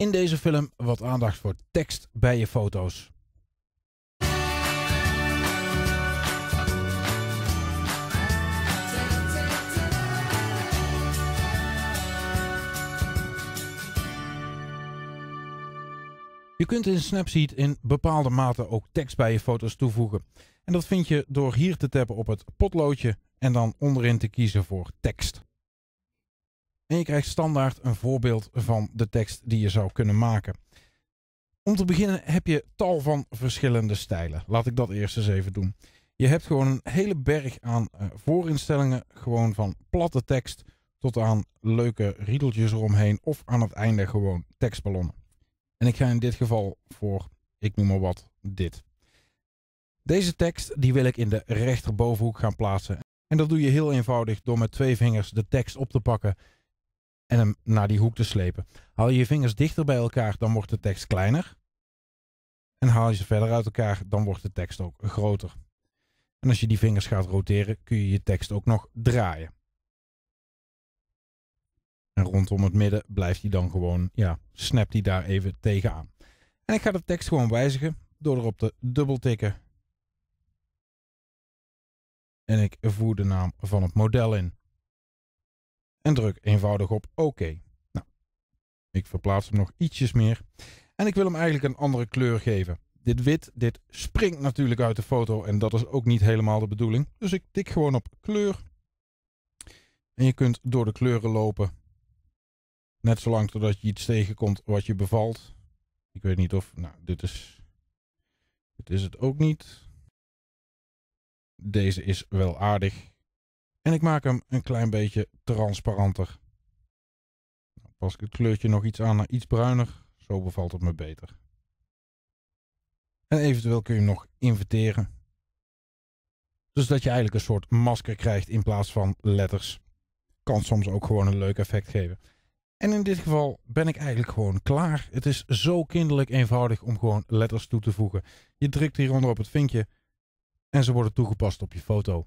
in deze film wat aandacht voor tekst bij je foto's. Je kunt in Snapseed in bepaalde mate ook tekst bij je foto's toevoegen. En dat vind je door hier te tappen op het potloodje en dan onderin te kiezen voor tekst. En je krijgt standaard een voorbeeld van de tekst die je zou kunnen maken. Om te beginnen heb je tal van verschillende stijlen. Laat ik dat eerst eens even doen. Je hebt gewoon een hele berg aan eh, voorinstellingen. Gewoon van platte tekst tot aan leuke riedeltjes eromheen. Of aan het einde gewoon tekstballonnen. En ik ga in dit geval voor, ik noem maar wat, dit. Deze tekst die wil ik in de rechterbovenhoek gaan plaatsen. En dat doe je heel eenvoudig door met twee vingers de tekst op te pakken en hem naar die hoek te slepen. Haal je je vingers dichter bij elkaar, dan wordt de tekst kleiner. En haal je ze verder uit elkaar, dan wordt de tekst ook groter. En als je die vingers gaat roteren, kun je je tekst ook nog draaien. En rondom het midden blijft hij dan gewoon, ja, snapt hij daar even tegenaan. En ik ga de tekst gewoon wijzigen door erop te dubbeltikken. En ik voer de naam van het model in en druk eenvoudig op oké. OK. Nou, ik verplaats hem nog ietsjes meer. En ik wil hem eigenlijk een andere kleur geven. Dit wit, dit springt natuurlijk uit de foto en dat is ook niet helemaal de bedoeling. Dus ik tik gewoon op kleur. En je kunt door de kleuren lopen. Net zolang totdat je iets tegenkomt wat je bevalt. Ik weet niet of... Nou, dit is... Dit is het ook niet. Deze is wel aardig. En ik maak hem een klein beetje transparanter. Nou, pas ik het kleurtje nog iets aan naar eh, iets bruiner. Zo bevalt het me beter. En eventueel kun je hem nog inverteren. Dus dat je eigenlijk een soort masker krijgt in plaats van letters. Kan soms ook gewoon een leuk effect geven. En in dit geval ben ik eigenlijk gewoon klaar. Het is zo kinderlijk eenvoudig om gewoon letters toe te voegen. Je drukt hieronder op het vinkje en ze worden toegepast op je foto.